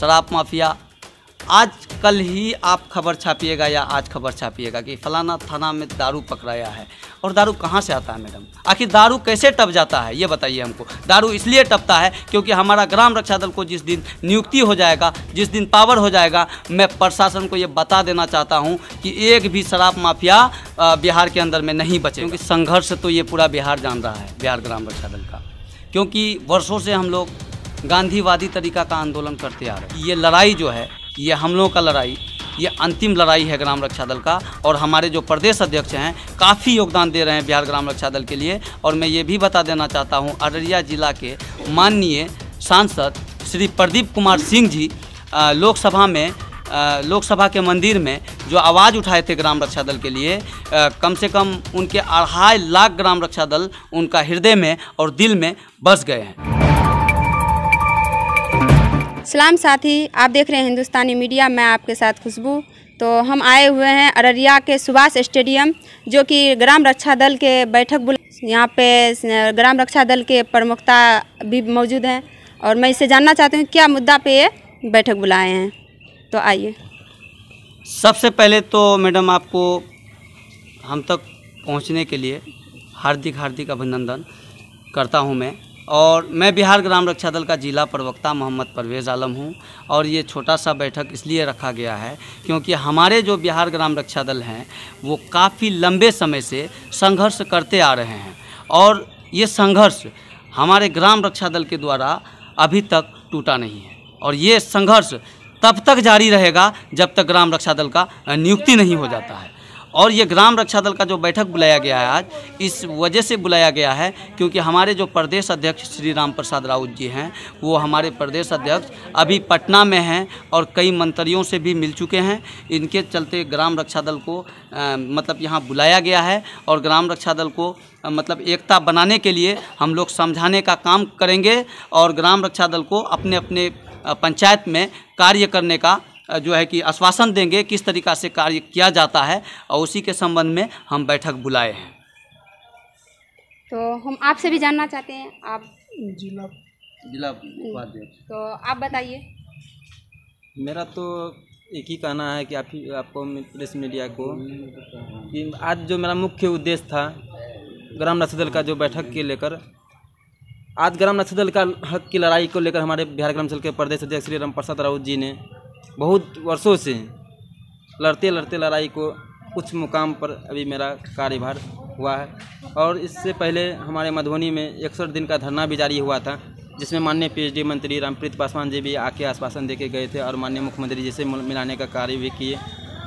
शराब माफिया आज कल ही आप खबर छापिएगा या आज खबर छापिएगा कि फलाना थाना में दारू पकड़ाया है और दारू कहाँ से आता है मैडम आखिर दारू कैसे टप जाता है ये बताइए हमको दारू इसलिए टपता है क्योंकि हमारा ग्राम रक्षा दल को जिस दिन नियुक्ति हो जाएगा जिस दिन पावर हो जाएगा मैं प्रशासन को ये बता देना चाहता हूँ कि एक भी शराब माफिया बिहार के अंदर में नहीं बचे क्योंकि संघर्ष तो ये पूरा बिहार जान रहा है बिहार ग्राम रक्षा दल का क्योंकि वर्षों से हम लोग गांधीवादी तरीका का आंदोलन करते आ रहे हैं ये लड़ाई जो है ये हम लोगों का लड़ाई ये अंतिम लड़ाई है ग्राम रक्षा दल का और हमारे जो प्रदेश अध्यक्ष हैं काफ़ी योगदान दे रहे हैं बिहार ग्राम रक्षा दल के लिए और मैं ये भी बता देना चाहता हूँ अररिया जिला के माननीय सांसद श्री प्रदीप कुमार सिंह जी लोकसभा में लोकसभा के मंदिर में जो आवाज़ उठाए थे ग्राम रक्षा दल के लिए आ, कम से कम उनके अढ़ाई लाख ग्राम रक्षा दल उनका हृदय में और दिल में बस गए हैं सलाम साथी आप देख रहे हैं हिंदुस्तानी मीडिया मैं आपके साथ खुशबू तो हम आए हुए हैं अररिया के सुभाष स्टेडियम जो कि ग्राम रक्षा दल के बैठक बुला यहाँ पे ग्राम रक्षा दल के प्रमुखता भी मौजूद हैं और मैं इसे जानना चाहती हूँ क्या मुद्दा पे ये बैठक बुलाए हैं तो आइए सबसे पहले तो मैडम आपको हम तक पहुँचने के लिए हार्दिक हार्दिक अभिनंदन करता हूँ मैं और मैं बिहार ग्राम रक्षा दल का जिला प्रवक्ता मोहम्मद परवेज़ आलम हूं और ये छोटा सा बैठक इसलिए रखा गया है क्योंकि हमारे जो बिहार ग्राम रक्षा दल हैं वो काफ़ी लंबे समय से संघर्ष करते आ रहे हैं और ये संघर्ष हमारे ग्राम रक्षा दल के द्वारा अभी तक टूटा नहीं है और ये संघर्ष तब तक जारी रहेगा जब तक ग्राम रक्षा दल का नियुक्ति नहीं हो जाता है और ये ग्राम रक्षा दल का जो बैठक बुलाया गया है आज इस वजह से बुलाया गया है क्योंकि हमारे जो प्रदेश अध्यक्ष श्री राम प्रसाद राउत जी हैं वो हमारे प्रदेश अध्यक्ष अभी पटना में हैं और कई मंत्रियों से भी मिल चुके हैं इनके चलते ग्राम रक्षा दल को आ, मतलब यहाँ बुलाया गया है और ग्राम रक्षा दल को आ, मतलब एकता बनाने के लिए हम लोग समझाने का काम करेंगे और ग्राम रक्षा दल को अपने अपने पंचायत में कार्य करने का जो है कि आश्वासन देंगे किस तरीका से कार्य किया जाता है और उसी के संबंध में हम बैठक बुलाए हैं तो हम आपसे भी जानना चाहते हैं आप जिला जिला उपाध्यक्ष तो आप बताइए मेरा तो एक ही कहना है कि आप आपको प्रेस मीडिया को कि आज जो मेरा मुख्य उद्देश्य था ग्राम रक्षी दल का जो बैठक के लेकर आज ग्राम रक्षी दल का हक की लड़ाई को लेकर हमारे बिहार ग्राम चल के प्रदेश अध्यक्ष श्री राम प्रसाद राउत जी ने बहुत वर्षों से लड़ते लड़ते लड़ाई को उच्च मुकाम पर अभी मेरा कार्यभार हुआ है और इससे पहले हमारे मधुबनी में इकसठ दिन का धरना भी जारी हुआ था जिसमें माननीय पीएचडी मंत्री रामप्रीत पासवान जी भी आके आश्वासन देके गए थे और माननीय मुख्यमंत्री जी से मिलाने का कार्य भी किए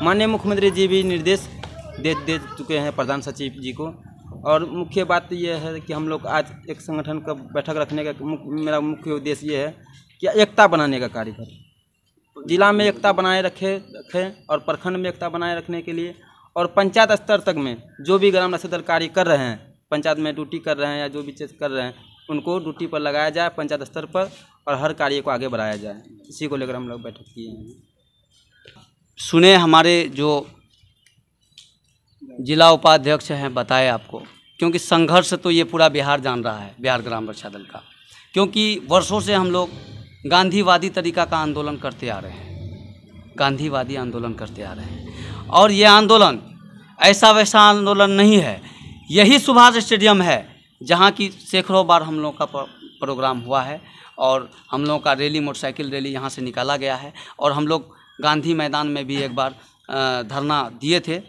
माननीय मुख्यमंत्री जी भी निर्देश दे दे चुके हैं प्रधान सचिव जी को और मुख्य बात यह है कि हम लोग आज एक संगठन का बैठक रखने का मेरा मुख्य उद्देश्य ये है कि एकता बनाने का कार्य करें जिला में एकता बनाए रखे रखें और प्रखंड में एकता बनाए रखने के लिए और पंचायत स्तर तक में जो भी ग्राम दल कार्य कर रहे हैं पंचायत में ड्यूटी कर रहे हैं या जो भी चीज़ कर रहे हैं उनको ड्यूटी पर लगाया जाए पंचायत स्तर पर और हर कार्य को आगे बढ़ाया जाए इसी को लेकर हम लोग बैठक किए हैं सुने हमारे जो जिला उपाध्यक्ष हैं बताए आपको क्योंकि संघर्ष तो ये पूरा बिहार जान रहा है बिहार ग्राम रक्षा दल का क्योंकि वर्षों से हम लोग गांधीवादी तरीका का आंदोलन करते आ रहे हैं गांधीवादी आंदोलन करते आ रहे हैं और ये आंदोलन ऐसा वैसा आंदोलन नहीं है यही सुभाष स्टेडियम है जहाँ की सैकड़ों बार हम लोगों का प्रोग्राम हुआ है और हम लोगों का रैली मोटरसाइकिल रैली यहाँ से निकाला गया है और हम लोग गांधी मैदान में भी एक बार धरना दिए थे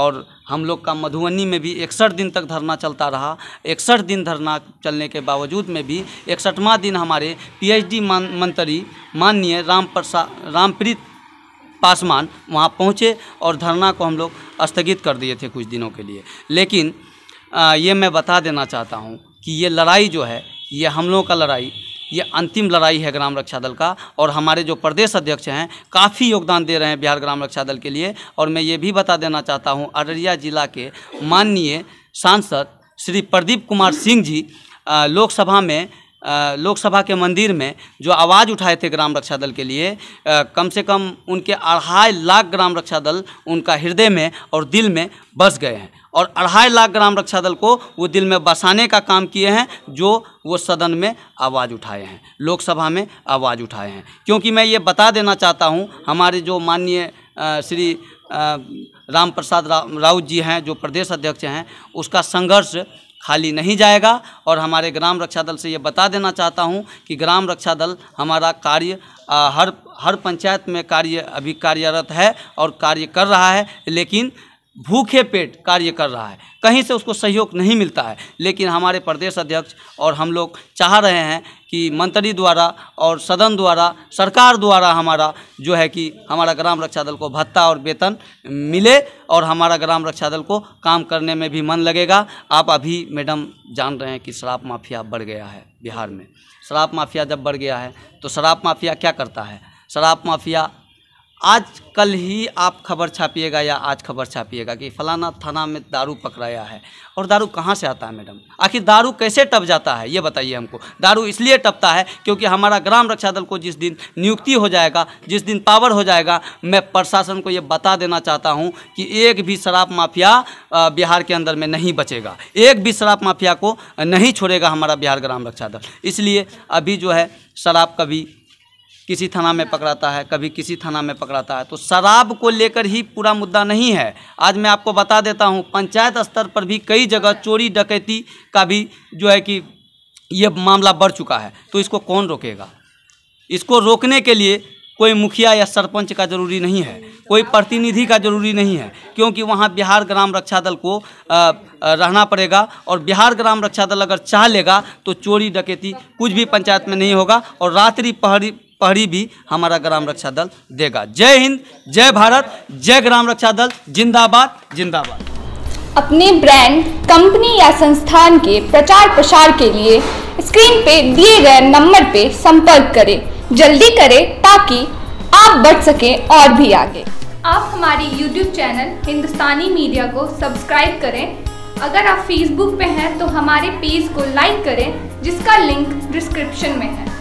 और हम लोग का मधुबनी में भी इकसठ दिन तक धरना चलता रहा इकसठ दिन धरना चलने के बावजूद में भी इकसठवा दिन हमारे पीएचडी मंत्री माननीय राम प्रसाद रामप्रीत पासवान वहाँ पहुँचे और धरना को हम लोग स्थगित कर दिए थे कुछ दिनों के लिए लेकिन आ, ये मैं बता देना चाहता हूँ कि ये लड़ाई जो है ये हम लोगों का लड़ाई ये अंतिम लड़ाई है ग्राम रक्षा दल का और हमारे जो प्रदेश अध्यक्ष हैं काफ़ी योगदान दे रहे हैं बिहार ग्राम रक्षा दल के लिए और मैं ये भी बता देना चाहता हूँ अररिया जिला के माननीय सांसद श्री प्रदीप कुमार सिंह जी लोकसभा में लोकसभा के मंदिर में जो आवाज़ उठाए थे ग्राम रक्षा दल के लिए आ, कम से कम उनके अढ़ाई लाख ग्राम रक्षा दल उनका हृदय में और दिल में बस गए हैं और अढ़ाई लाख ग्राम रक्षा दल को वो दिल में बसाने का काम किए हैं जो वो सदन में आवाज़ उठाए हैं लोकसभा में आवाज़ उठाए हैं क्योंकि मैं ये बता देना चाहता हूँ हमारे जो माननीय श्री राम प्रसाद राउत जी हैं जो प्रदेश अध्यक्ष हैं उसका संघर्ष खाली नहीं जाएगा और हमारे ग्राम रक्षा दल से ये बता देना चाहता हूँ कि ग्राम रक्षा दल हमारा कार्य हर हर पंचायत में कार्य अभी कार्यरत है और कार्य कर रहा है लेकिन भूखे पेट कार्य कर रहा है कहीं से उसको सहयोग नहीं मिलता है लेकिन हमारे प्रदेश अध्यक्ष और हम लोग चाह रहे हैं कि मंत्री द्वारा और सदन द्वारा सरकार द्वारा हमारा जो है कि हमारा ग्राम रक्षा दल को भत्ता और वेतन मिले और हमारा ग्राम रक्षा दल को काम करने में भी मन लगेगा आप अभी मैडम जान रहे हैं कि शराब माफिया बढ़ गया है बिहार में शराब माफिया जब बढ़ गया है तो शराब माफिया क्या करता है शराब माफिया आज कल ही आप खबर छापिएगा या आज खबर छापिएगा कि फलाना थाना में दारू पकड़ाया है और दारू कहाँ से आता है मैडम आखिर दारू कैसे टप जाता है ये बताइए हमको दारू इसलिए टपता है क्योंकि हमारा ग्राम रक्षा दल को जिस दिन नियुक्ति हो जाएगा जिस दिन पावर हो जाएगा मैं प्रशासन को ये बता देना चाहता हूँ कि एक भी शराब माफिया बिहार के अंदर में नहीं बचेगा एक भी शराब माफिया को नहीं छोड़ेगा हमारा बिहार ग्राम रक्षा दल इसलिए अभी जो है शराब का भी किसी थाना में पकड़ाता है कभी किसी थाना में पकड़ाता है तो शराब को लेकर ही पूरा मुद्दा नहीं है आज मैं आपको बता देता हूँ पंचायत स्तर पर भी कई जगह चोरी डकैती का भी जो है कि ये मामला बढ़ चुका है तो इसको कौन रोकेगा इसको रोकने के लिए कोई मुखिया या सरपंच का जरूरी नहीं है कोई प्रतिनिधि का जरूरी नहीं है क्योंकि वहाँ बिहार ग्राम रक्षा दल को रहना पड़ेगा और बिहार ग्राम रक्षा दल अगर चाह लेगा तो चोरी डकैती कुछ भी पंचायत में नहीं होगा और रात्रि पहरी पहरी भी हमारा ग्राम रक्षा दल देगा जय हिंद जय भारत जय ग्राम रक्षा दल जिंदाबाद जिंदाबाद अपने ब्रांड कंपनी या संस्थान के प्रचार प्रसार के लिए स्क्रीन पे दिए गए नंबर पे संपर्क करें जल्दी करें ताकि आप बढ़ सकें और भी आगे आप हमारी YouTube चैनल हिंदुस्तानी मीडिया को सब्सक्राइब करें अगर आप Facebook पे हैं तो हमारे पेज को लाइक करें जिसका लिंक डिस्क्रिप्शन में है